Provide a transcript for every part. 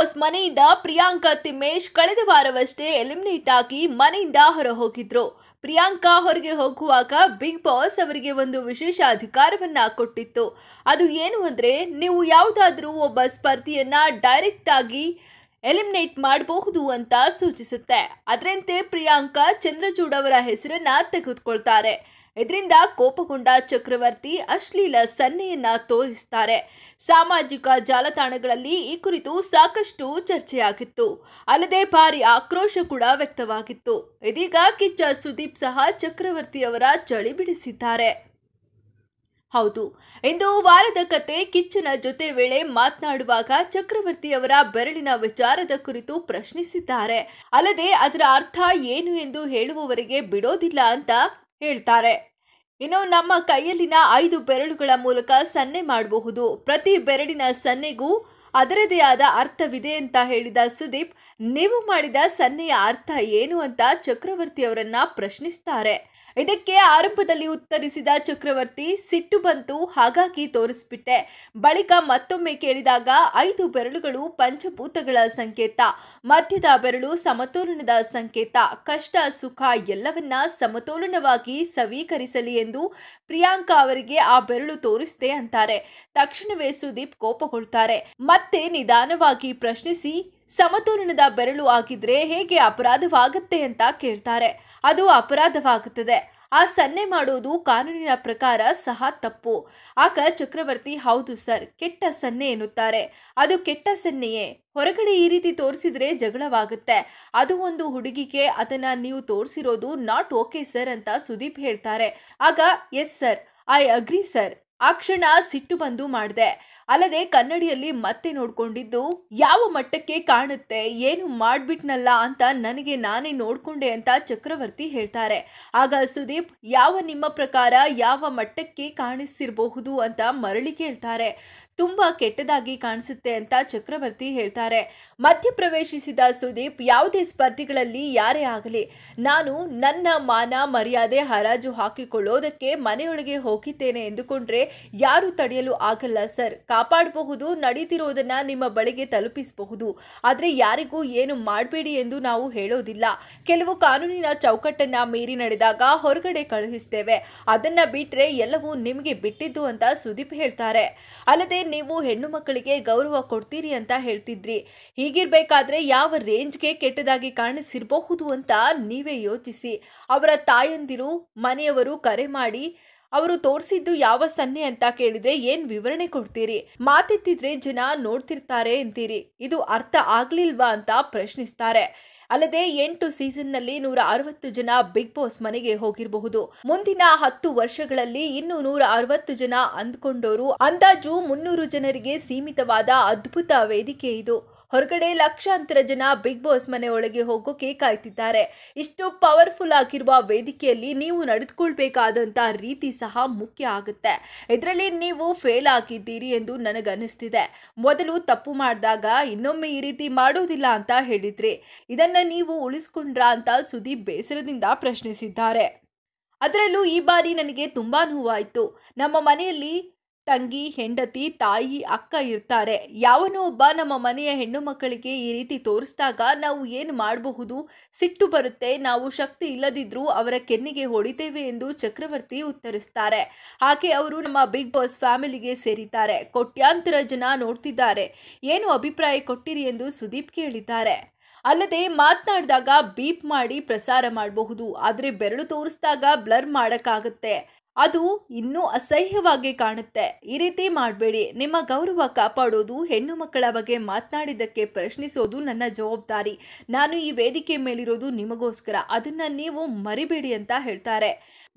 Bigg Boss ಮನೆಯಿಂದ ಪ್ರಿಯಾಂಕಾ ತಿಮ್ಮೇಶ್ ಕಳೆದ ವಾರವಷ್ಟೇ eliminate ಆಗಿ ಮನೆಯಿಂದ ಹೊರ ಹೋಗಿದ್ರು ಪ್ರಿಯಾಂಕಾ ಹೊರಗೆ ಹೋಗುವಾಗ ಬಿಗ್ ಬಾಸ್ ಅವರಿಗೆ ಒಂದು ವಿಶೇಷ ಅಧಿಕಾರವನ್ನ ಕೊಟ್ಟಿತ್ತು ಅದು ಏನು ಅಂದ್ರೆ ನೀವು ಯಾವುದಾದ್ರೂ ಒಬ್ಬ ಸ್ಪರ್ಧಿಯನ್ನ ಡೈರೆಕ್ಟ್ ಆಗಿ ಎಲಿಮಿನೇಟ್ ಮಾಡಬಹುದು ಅಂತ ಸೂಚಿಸುತ್ತೆ ಅದರಂತೆ ಪ್ರಿಯಾಂಕಾ ಚಂದ್ರಚೂಡ್ ಅವರ ಹೆಸರನ್ನ ತೆಗೆದುಕೊಳ್ತಾರೆ ಇದರಿಂದ ಕೋಪಗೊಂಡ ಚಕ್ರವರ್ತಿ ಅಶ್ಲೀಲ ಸನ್ನೆಯನ್ನ ತೋರಿಸ್ತಾರೆ ಸಾಮಾಜಿಕ ಜಾಲತಾಣಗಳಲ್ಲಿ ಈ ಕುರಿತು ಸಾಕಷ್ಟು ಚರ್ಚೆಯಾಗಿತ್ತು ಅಲ್ಲದೆ ಭಾರಿ ಆಕ್ರೋಶ ಕೂಡ ವ್ಯಕ್ತವಾಗಿತ್ತು ಇದೀಗ ಕಿಚ್ಚ ಸುದೀಪ್ ಸಹ ಚಕ್ರವರ್ತಿಯವರ ಚಳಿ ಬಿಡಿಸಿದ್ದಾರೆ ಹೌದು ಇಂದು ವಾರದ ಕತೆ ಕಿಚ್ಚನ ಜೊತೆ ವೇಳೆ ಮಾತನಾಡುವಾಗ ಚಕ್ರವರ್ತಿಯವರ ಬೆರಳಿನ ವಿಚಾರದ ಕುರಿತು ಪ್ರಶ್ನಿಸಿದ್ದಾರೆ ಅಲ್ಲದೆ ಅದರ ಅರ್ಥ ಏನು ಎಂದು ಹೇಳುವವರಿಗೆ ಬಿಡೋದಿಲ್ಲ ಅಂತ ಹೇಳ್ತಾರೆ ಇನ್ನು ನಮ್ಮ ಕೈಯಲ್ಲಿನ ಐದು ಬೆರಳುಗಳ ಮೂಲಕ ಸನ್ನೆ ಮಾಡಬಹುದು ಪ್ರತಿ ಬೆರಳಿನ ಸನ್ನೆಗೂ ಅದರದೇ ಆದ ಅರ್ಥವಿದೆ ಅಂತ ಹೇಳಿದ ಸುದೀಪ್ ನೀವು ಮಾಡಿದ ಸನ್ನೆಯ ಅರ್ಥ ಏನು ಅಂತ ಚಕ್ರವರ್ತಿ ಅವರನ್ನ ಪ್ರಶ್ನಿಸ್ತಾರೆ ಇದಕ್ಕೆ ಆರಂಭದಲ್ಲಿ ಉತ್ತರಿಸಿದ ಚಕ್ರವರ್ತಿ ಸಿಟ್ಟು ಬಂತು ಹಾಗಾಗಿ ತೋರಿಸ್ಬಿಟ್ಟೆ ಬಳಿಕ ಮತ್ತೊಮ್ಮೆ ಕೇಳಿದಾಗ ಐದು ಬೆರಳುಗಳು ಪಂಚಭೂತಗಳ ಸಂಕೇತ ಮಧ್ಯದ ಬೆರಳು ಸಮತೋಲನದ ಸಂಕೇತ ಕಷ್ಟ ಸುಖ ಎಲ್ಲವನ್ನ ಸಮತೋಲನವಾಗಿ ಸವೀಕರಿಸಲಿ ಎಂದು ಪ್ರಿಯಾಂಕಾ ಅವರಿಗೆ ಆ ಬೆರಳು ತೋರಿಸಿದೆ ಅಂತಾರೆ ತಕ್ಷಣವೇ ಸುದೀಪ್ ಕೋಪಗೊಳ್ತಾರೆ ಮತ್ತೆ ನಿಧಾನವಾಗಿ ಪ್ರಶ್ನಿಸಿ ಸಮತೋಲನದ ಬೆರಳು ಆಗಿದ್ರೆ ಹೇಗೆ ಅಪರಾಧವಾಗುತ್ತೆ ಅಂತ ಕೇಳ್ತಾರೆ ಅದು ಅಪರಾಧವಾಗುತ್ತದೆ ಆ ಸನ್ನೆ ಮಾಡೋದು ಕಾನೂನಿನ ಪ್ರಕಾರ ಸಹ ತಪ್ಪು ಆಗ ಚಕ್ರವರ್ತಿ ಹೌದು ಸರ್ ಕೆಟ್ಟ ಸನ್ನೆ ಎನ್ನುತ್ತಾರೆ ಅದು ಕೆಟ್ಟ ಸನ್ನೆಯೇ ಹೊರಗಡೆ ಈ ರೀತಿ ತೋರಿಸಿದ್ರೆ ಜಗಳವಾಗುತ್ತೆ ಅದು ಒಂದು ಹುಡುಗಿಗೆ ಅದನ್ನ ನೀವು ತೋರಿಸಿರೋದು ನಾಟ್ ಓಕೆ ಸರ್ ಅಂತ ಸುದೀಪ್ ಹೇಳ್ತಾರೆ ಆಗ yes sir I agree sir ಆ ಕ್ಷಣ ಸಿಟ್ಟು ಬಂದು ಮಾಡಿದೆ ಅಲ್ಲದೆ ಕನ್ನಡಿಯಲ್ಲಿ ಮತ್ತೆ ನೋಡ್ಕೊಂಡಿದ್ದು ಯಾವ ಮಟ್ಟಕ್ಕೆ ಕಾಣುತ್ತೆ ಏನು ಮಾಡ್ಬಿಟ್ನಲ್ಲ ಅಂತ ನನಗೆ ನಾನೇ ನೋಡ್ಕೊಂಡೆ ಅಂತ ಚಕ್ರವರ್ತಿ ಹೇಳ್ತಾರೆ ಆಗ ಸುದೀಪ್ ಯಾವ ನಿಮ್ಮ ಪ್ರಕಾರ ಯಾವ ಮಟ್ಟಕ್ಕೆ ಕಾಣಿಸಿರಬಹುದು ಅಂತ ಮರಳಿ ಕೇಳ್ತಾರೆ ತುಂಬಾ ಕೆಟ್ಟದಾಗಿ ಕಾಣಿಸುತ್ತೆ ಅಂತ ಚಕ್ರವರ್ತಿ ಹೇಳ್ತಾರೆ ಮಧ್ಯಪ್ರವೇಶಿಸಿದ ಸುದೀಪ್ ಯಾವುದೇ ಸ್ಪರ್ಧಿಗಳಲ್ಲಿ ಯಾರೇ ಆಗಲಿ ನಾನು ನನ್ನ ಮಾನ ಮರ್ಯಾದೆ ಹರಾಜು ಹಾಕಿಕೊಳ್ಳೋದಕ್ಕೆ ಮನೆಯೊಳಗೆ ಹೋಗಿದ್ದೇನೆ ಎಂದುಕೊಂಡ್ರೆ ಯಾರು ತಡೆಯಲು ಆಗಲ್ಲ ಸರ್ ಕಾಪಾಡಬಹುದು ನಡೀತಿರೋದನ್ನ ನಿಮ್ಮ ಬಳಿಗೆ ತಲುಪಿಸಬಹುದು ಆದರೆ ಯಾರಿಗೂ ಏನು ಮಾಡಬೇಡಿ ಎಂದು ನಾವು ಹೇಳೋದಿಲ್ಲ ಕೆಲವು ಕಾನೂನಿನ ಚೌಕಟ್ಟನ್ನ ಮೀರಿ ನಡೆದಾಗ ಹೊರಗಡೆ ಕಳುಹಿಸ್ತೇವೆ ಅದನ್ನ ಬಿಟ್ರೆ ಎಲ್ಲವೂ ನಿಮಗೆ ಬಿಟ್ಟಿದ್ದು ಅಂತ ಸುದೀಪ್ ಹೇಳ್ತಾರೆ ಅಲ್ಲದೆ ನೀವು ಹೆಣ್ಣು ಮಕ್ಕಳಿಗೆ ಗೌರವ ಕೊಡ್ತೀರಿ ಅಂತ ಹೇಳ್ತಿದ್ರಿ ಹೀಗಿರ್ಬೇಕಾದ್ರೆ ಯಾವ ರೇಂಜ್ಗೆ ಕೆಟ್ಟದಾಗಿ ಕಾಣಿಸಿರಬಹುದು ಅಂತ ನೀವೇ ಯೋಚಿಸಿ ಅವರ ತಾಯಂದಿರು ಮನೆಯವರು ಕರೆ ಮಾಡಿ ಅವರು ತೋರಿಸಿದ್ದು ಯಾವ ಸನ್ನೆ ಅಂತ ಕೇಳಿದ್ರೆ ಏನ್ ವಿವರಣೆ ಕೊಡ್ತೀರಿ ಮಾತಿತ್ತಿದ್ರೆ ಜನ ನೋಡ್ತಿರ್ತಾರೆ ಅಂತೀರಿ ಇದು ಅರ್ಥ ಆಗ್ಲಿಲ್ವಾ ಅಂತ ಪ್ರಶ್ನಿಸ್ತಾರೆ ಅಲ್ಲದೆ ಎಂಟು ಸೀಸನ್ನಲ್ಲಿ ನೂರ ಅರವತ್ತು ಜನ ಬಿಗ್ ಬಾಸ್ ಮನೆಗೆ ಹೋಗಿರಬಹುದು ಮುಂದಿನ ಹತ್ತು ವರ್ಷಗಳಲ್ಲಿ ಇನ್ನೂ ನೂರ ಅರವತ್ತು ಜನ ಅಂದ್ಕೊಂಡವರು ಅಂದಾಜು ಮುನ್ನೂರು ಜನರಿಗೆ ಸೀಮಿತವಾದ ಅದ್ಭುತ ವೇದಿಕೆ ಇದು ಹೊರಗಡೆ ಲಕ್ಷಾಂತರ ಜನ ಬಿಗ್ ಬಾಸ್ ಮನೆ ಒಳಗೆ ಹೋಗೋಕೆ ಕಾಯ್ತಿದ್ದಾರೆ ಇಷ್ಟು ಪವರ್ಫುಲ್ ಆಗಿರುವ ವೇದಿಕೆಯಲ್ಲಿ ನೀವು ನಡೆದುಕೊಳ್ಬೇಕಾದಂತ ರೀತಿ ಸಹ ಮುಖ್ಯ ಆಗುತ್ತೆ ಇದರಲ್ಲಿ ನೀವು ಫೇಲ್ ಆಗಿದ್ದೀರಿ ಎಂದು ನನಗನ್ನಿಸ್ತಿದೆ ಮೊದಲು ತಪ್ಪು ಮಾಡಿದಾಗ ಇನ್ನೊಮ್ಮೆ ಈ ರೀತಿ ಮಾಡೋದಿಲ್ಲ ಅಂತ ಹೇಳಿದ್ರಿ ಇದನ್ನ ನೀವು ಉಳಿಸ್ಕೊಂಡ್ರಾ ಅಂತ ಸುದೀಪ್ ಬೇಸರದಿಂದ ಪ್ರಶ್ನಿಸಿದ್ದಾರೆ ಅದರಲ್ಲೂ ಈ ಬಾರಿ ನನಗೆ ತುಂಬಾ ನೋವಾಯಿತು ನಮ್ಮ ಮನೆಯಲ್ಲಿ ತಂಗಿ ಹೆಂಡತಿ ತಾಯಿ ಅಕ್ಕ ಇರ್ತಾರೆ ಯಾವನೋ ಒಬ್ಬ ನಮ್ಮ ಮನೆಯ ಹೆಣ್ಣು ಮಕ್ಕಳಿಗೆ ಈ ರೀತಿ ತೋರಿಸಿದಾಗ ನಾವು ಏನು ಮಾಡಬಹುದು ಸಿಟ್ಟು ಬರುತ್ತೆ ನಾವು ಶಕ್ತಿ ಇಲ್ಲದಿದ್ರೂ ಅವರ ಕೆನ್ನಿಗೆ ಹೊಡಿತೇವೆ ಎಂದು ಚಕ್ರವರ್ತಿ ಉತ್ತರಿಸ್ತಾರೆ ಹಾಗೆ ಅವರು ನಮ್ಮ ಬಿಗ್ ಬಾಸ್ ಫ್ಯಾಮಿಲಿಗೆ ಸೇರಿದ್ದಾರೆ ಕೋಟ್ಯಾಂತರ ಜನ ನೋಡ್ತಿದ್ದಾರೆ ಏನು ಅಭಿಪ್ರಾಯ ಕೊಟ್ಟಿರಿ ಎಂದು ಸುದೀಪ್ ಕೇಳಿದ್ದಾರೆ ಅಲ್ಲದೆ ಮಾತನಾಡಿದಾಗ ಬೀಪ್ ಮಾಡಿ ಪ್ರಸಾರ ಮಾಡಬಹುದು ಆದರೆ ಬೆರಳು ತೋರಿಸಿದಾಗ ಬ್ಲರ್ ಮಾಡೋಕ್ಕಾಗುತ್ತೆ ಅದು ಇನ್ನೂ ಅಸಹ್ಯವಾಗಿ ಕಾಣುತ್ತೆ ಈ ರೀತಿ ಮಾಡಬೇಡಿ ನಿಮ್ಮ ಗೌರವ ಕಾಪಾಡೋದು ಹೆಣ್ಣು ಮಕ್ಕಳ ಬಗ್ಗೆ ಮಾತನಾಡಿದ್ದಕ್ಕೆ ಪ್ರಶ್ನಿಸೋದು ನನ್ನ ಜವಾಬ್ದಾರಿ ನಾನು ಈ ವೇದಿಕೆ ಮೇಲಿರೋದು ನಿಮಗೋಸ್ಕರ ಅದನ್ನ ನೀವು ಮರಿಬೇಡಿ ಅಂತ ಹೇಳ್ತಾರೆ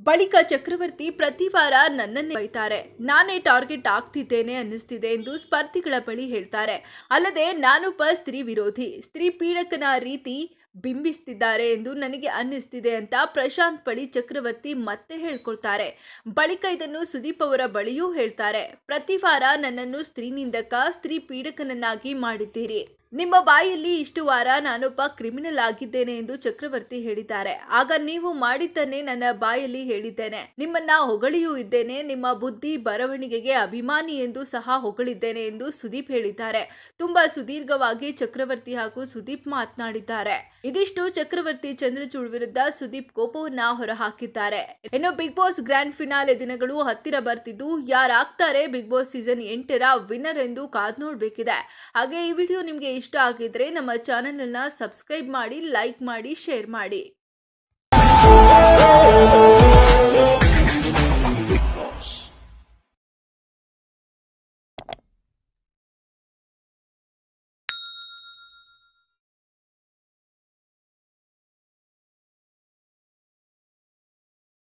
ಬಳಿಕ ಚಕ್ರವರ್ತಿ ಪ್ರತಿ ವಾರ ನನ್ನನ್ನೇ ಬೈತಾರೆ ನಾನೇ ಟಾರ್ಗೆಟ್ ಆಗ್ತಿದ್ದೇನೆ ಅನ್ನಿಸ್ತಿದೆ ಎಂದು ಸ್ಪರ್ಧಿಗಳ ಬಳಿ ಹೇಳ್ತಾರೆ ಅಲ್ಲದೆ ನಾನೊಬ್ಬ ಸ್ತ್ರೀ ವಿರೋಧಿ ಸ್ತ್ರೀ ಪೀಡಕನ ರೀತಿ ಬಿಂಬಿಸ್ತಿದ್ದಾರೆ ಎಂದು ನನಗೆ ಅನ್ನಿಸ್ತಿದೆ ಅಂತ ಪ್ರಶಾಂತ್ ಬಳಿ ಚಕ್ರವರ್ತಿ ಮತ್ತೆ ಹೇಳ್ಕೊಳ್ತಾರೆ ಬಳಿಕ ಇದನ್ನು ಸುದೀಪ್ ಅವರ ಬಳಿಯೂ ಹೇಳ್ತಾರೆ ಪ್ರತಿ ವಾರ ನನ್ನನ್ನು ಸ್ತ್ರೀನಿಂದಕ ಸ್ತ್ರೀ ಪೀಡಕನನ್ನಾಗಿ ಮಾಡಿದ್ದೀರಿ ನಿಮ್ಮ ಬಾಯಲ್ಲಿ ಇಷ್ಟು ವಾರ ನಾನೊಬ್ಬ ಕ್ರಿಮಿನಲ್ ಆಗಿದ್ದೇನೆ ಎಂದು ಚಕ್ರವರ್ತಿ ಹೇಳಿದ್ದಾರೆ ಆಗ ನೀವು ಮಾಡಿದ್ದನ್ನೇ ನನ್ನ ಬಾಯಲ್ಲಿ ಹೇಳಿದ್ದೇನೆ ನಿಮ್ಮನ್ನ ಹೊಗಳಿಯೂ ಇದ್ದೇನೆ ನಿಮ್ಮ ಬುದ್ಧಿ ಬರವಣಿಗೆಗೆ ಅಭಿಮಾನಿ ಎಂದು ಸಹ ಹೊಗಳಿದ್ದೇನೆ ಎಂದು ಸುದೀಪ್ ಹೇಳಿದ್ದಾರೆ ತುಂಬಾ ಸುದೀರ್ಘವಾಗಿ ಚಕ್ರವರ್ತಿ ಹಾಗೂ ಸುದೀಪ್ ಮಾತನಾಡಿದ್ದಾರೆ ಇದಿಷ್ಟು ಚಕ್ರವರ್ತಿ ಚಂದ್ರಚೂಡ್ ವಿರುದ್ಧ ಸುದೀಪ್ ಕೋಪವನ್ನ ಹೊರಹಾಕಿದ್ದಾರೆ ಇನ್ನು ಬಿಗ್ ಬಾಸ್ ಗ್ರ್ಯಾಂಡ್ ಫಿನಾಲೆ ದಿನಗಳು ಹತ್ತಿರ ಬರ್ತಿದ್ದು ಯಾರಾಗ್ತಾರೆ ಬಿಗ್ ಬಾಸ್ ಸೀಸನ್ ಎಂಟರ ವಿನ್ನರ್ ಎಂದು ಕಾದ್ ನೋಡಬೇಕಿದೆ ಹಾಗೆ ಈ ವಿಡಿಯೋ ನಿಮಗೆ ಇಷ್ಟ ಆಗಿದ್ರೆ ನಮ್ಮ ಚಾನೆಲ್ ಅನ್ನ ಸಬ್ಸ್ಕ್ರೈಬ್ ಮಾಡಿ ಲೈಕ್ ಮಾಡಿ ಶೇರ್ ಮಾಡಿ